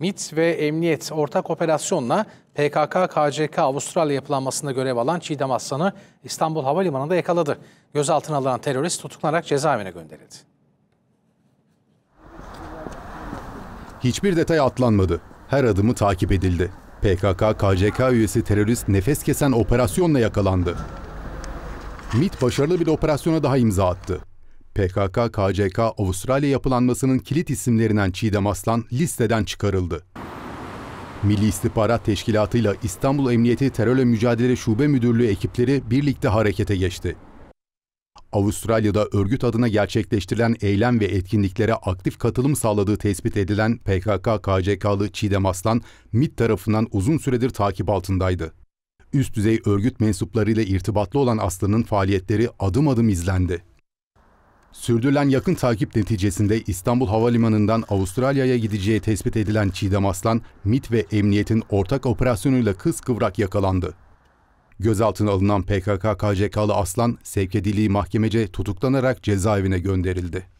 MIT ve Emniyet ortak operasyonla PKK-KCK Avustralya yapılanmasında görev alan Çiğdem Aslan'ı İstanbul Havalimanı'nda yakaladı. Gözaltına alınan terörist tutuklanarak cezaevine gönderildi. Hiçbir detay atlanmadı. Her adımı takip edildi. PKK-KCK üyesi terörist nefes kesen operasyonla yakalandı. MIT başarılı bir operasyona daha imza attı. PKK-KCK Avustralya yapılanmasının kilit isimlerinden Çiğdem Aslan listeden çıkarıldı. Milli İstihbarat Teşkilatı ile İstanbul Emniyeti Terörle Mücadele Şube Müdürlüğü ekipleri birlikte harekete geçti. Avustralya'da örgüt adına gerçekleştirilen eylem ve etkinliklere aktif katılım sağladığı tespit edilen PKK-KCK'lı Çiğdem Aslan, MIT tarafından uzun süredir takip altındaydı. Üst düzey örgüt mensuplarıyla irtibatlı olan Aslan'ın faaliyetleri adım adım izlendi. Sürdürülen yakın takip neticesinde İstanbul Havalimanı'ndan Avustralya'ya gideceği tespit edilen Çiğdem Aslan, MIT ve emniyetin ortak operasyonuyla kız kıskıvrak yakalandı. Gözaltına alınan PKK-KCK'lı Aslan sevk edildiği mahkemece tutuklanarak cezaevine gönderildi.